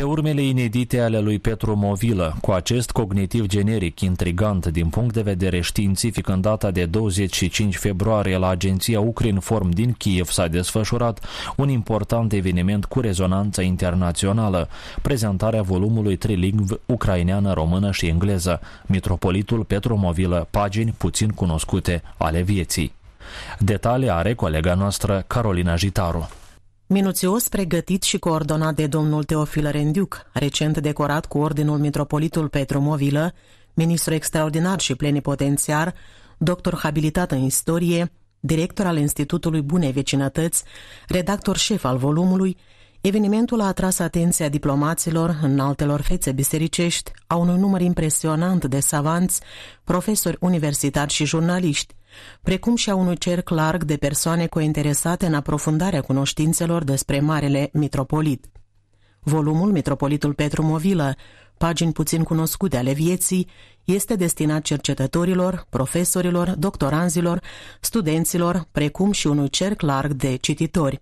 pe urmele inedite ale lui Petru Movilă, cu acest cognitiv generic intrigant din punct de vedere științific în data de 25 februarie la agenția Form din Kiev s-a desfășurat un important eveniment cu rezonanță internațională, prezentarea volumului trilingv ucraineană, română și engleză, Mitropolitul Petru Movilă, pagini puțin cunoscute ale vieții. Detalii are colega noastră Carolina Jitaru. Minuțios pregătit și coordonat de domnul Teofil Rendiuc, recent decorat cu Ordinul Mitropolitul Petru Movilă, ministru extraordinar și plenipotențiar, doctor habilitat în istorie, director al Institutului Bune Vecinătăți, redactor șef al volumului, evenimentul a atras atenția diplomaților, altelor fețe bisericești, a unui număr impresionant de savanți, profesori universitari și jurnaliști, precum și a unui cerc larg de persoane cointeresate în aprofundarea cunoștințelor despre Marele Mitropolit. Volumul Mitropolitul Petru Movilă, pagini puțin cunoscute ale vieții, este destinat cercetătorilor, profesorilor, doctoranzilor, studenților, precum și unui cerc larg de cititori.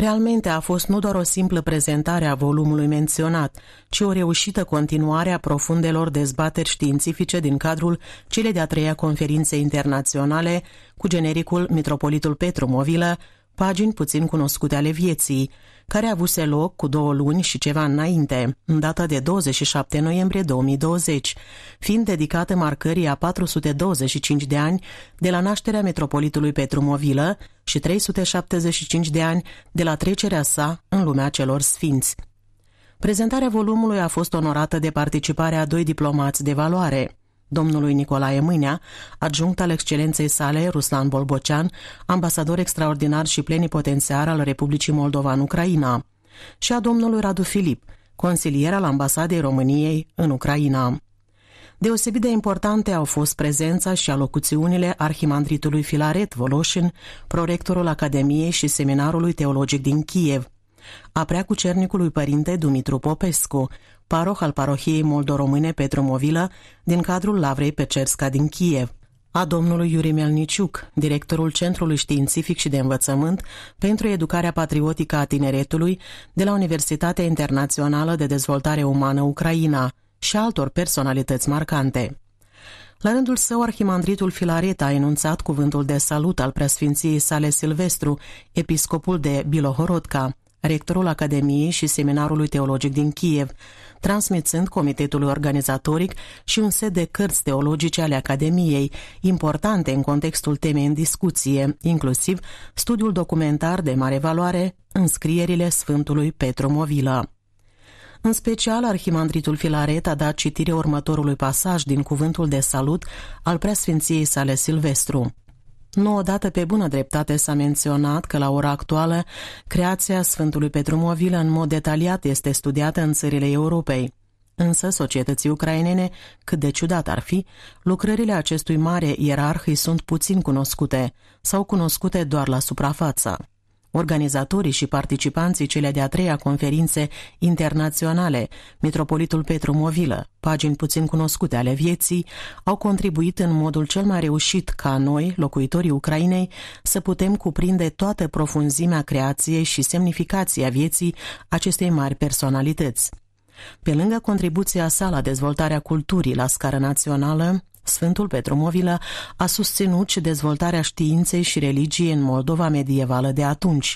Realmente a fost nu doar o simplă prezentare a volumului menționat, ci o reușită continuare a profundelor dezbateri științifice din cadrul cele de-a treia conferințe internaționale cu genericul Mitropolitul Petru Movilă, pagini puțin cunoscute ale vieții, care avuse loc cu două luni și ceva înainte, în data de 27 noiembrie 2020, fiind dedicată marcării a 425 de ani de la nașterea metropolitului Petru Movilă și 375 de ani de la trecerea sa în lumea celor sfinți. Prezentarea volumului a fost onorată de participarea a doi diplomați de valoare – domnului Nicolae Mâinea, adjunct al excelenței sale Ruslan Bolbocean, ambasador extraordinar și plenipotențiar al Republicii Moldova în Ucraina, și a domnului Radu Filip, consilier al ambasadei României în Ucraina. Deosebit de importante au fost prezența și alocuțiunile arhimandritului Filaret Voloșin, prorectorul Academiei și Seminarului Teologic din Kiev, a preacucernicului părinte Dumitru Popescu, paroh al parohiei moldoromâne Petru Movilă din cadrul Lavrei Pecerska din Kiev, a domnului Iuri Melniciuc, directorul Centrului Științific și de Învățământ pentru Educarea Patriotică a Tineretului de la Universitatea Internațională de Dezvoltare Umană Ucraina și altor personalități marcante. La rândul său, arhimandritul Filaret a enunțat cuvântul de salut al preasfinției sale Silvestru, episcopul de Bilohorodca, rectorul Academiei și Seminarului Teologic din Kiev, transmițând comitetului organizatoric și un set de cărți teologice ale Academiei, importante în contextul temei în discuție, inclusiv studiul documentar de mare valoare, înscrierile Sfântului Petru Movila”. În special, arhimandritul Filaret a dat citire următorului pasaj din cuvântul de salut al preasfinției sale Silvestru. Nu odată pe bună dreptate s-a menționat că la ora actuală creația Sfântului Petru Movilă în mod detaliat este studiată în țările Europei. Însă societății ucrainene, cât de ciudat ar fi, lucrările acestui mare ierarhii sunt puțin cunoscute sau cunoscute doar la suprafață. Organizatorii și participanții cele de-a treia conferințe internaționale, Metropolitul Petru Movilă, pagini puțin cunoscute ale vieții, au contribuit în modul cel mai reușit ca noi, locuitorii Ucrainei, să putem cuprinde toată profunzimea creației și semnificația vieții acestei mari personalități. Pe lângă contribuția sa la dezvoltarea culturii la scară națională, Sfântul Petru Movilă a susținut și dezvoltarea științei și religiei în Moldova medievală de atunci.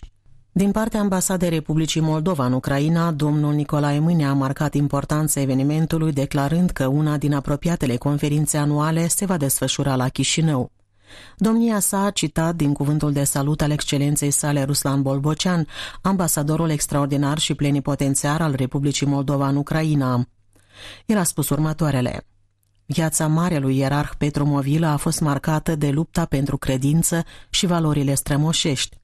Din partea ambasadei Republicii Moldova în Ucraina, domnul Nicolae Mâine a marcat importanța evenimentului declarând că una din apropiatele conferințe anuale se va desfășura la Chișinău. Domnia sa a citat din cuvântul de salut al excelenței sale Ruslan Bolbocean, ambasadorul extraordinar și plenipotențiar al Republicii Moldova în Ucraina. El a spus următoarele. Viața marelui ierarh Petru Movila a fost marcată de lupta pentru credință și valorile strămoșești.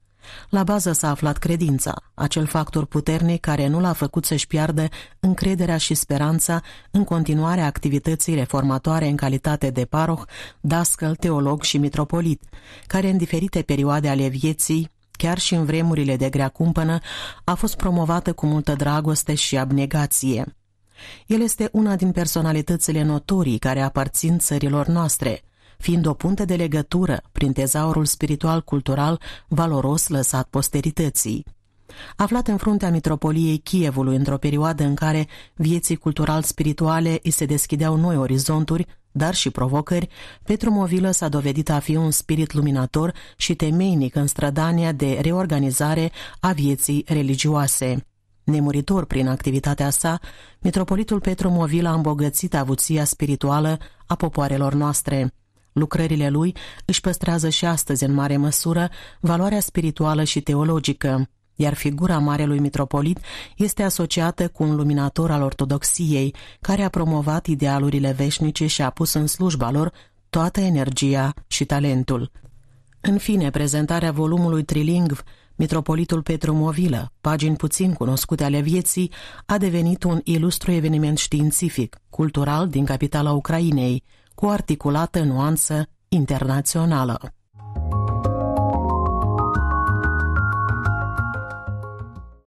La bază s-a aflat credința, acel factor puternic care nu l-a făcut să-și piardă încrederea și speranța în continuarea activității reformatoare în calitate de paroh, dascăl, teolog și mitropolit, care în diferite perioade ale vieții, chiar și în vremurile de grea cumpănă, a fost promovată cu multă dragoste și abnegație. El este una din personalitățile notorii care aparțin țărilor noastre, fiind o punte de legătură prin tezaurul spiritual-cultural valoros lăsat posterității. Aflat în fruntea mitropoliei Chievului într-o perioadă în care vieții cultural-spirituale îi se deschideau noi orizonturi, dar și provocări, Petru Movilă s-a dovedit a fi un spirit luminator și temeinic în strădania de reorganizare a vieții religioase. Nemuritor prin activitatea sa, mitropolitul Petru Movil a îmbogățit avuția spirituală a popoarelor noastre. Lucrările lui își păstrează și astăzi în mare măsură valoarea spirituală și teologică, iar figura Marelui Mitropolit este asociată cu un luminator al ortodoxiei, care a promovat idealurile veșnice și a pus în slujba lor toată energia și talentul. În fine, prezentarea volumului trilingv Metropolitul Petru Movilă, pagini puțin cunoscute ale vieții, a devenit un ilustru eveniment științific, cultural din capitala Ucrainei, cu articulată nuanță internațională.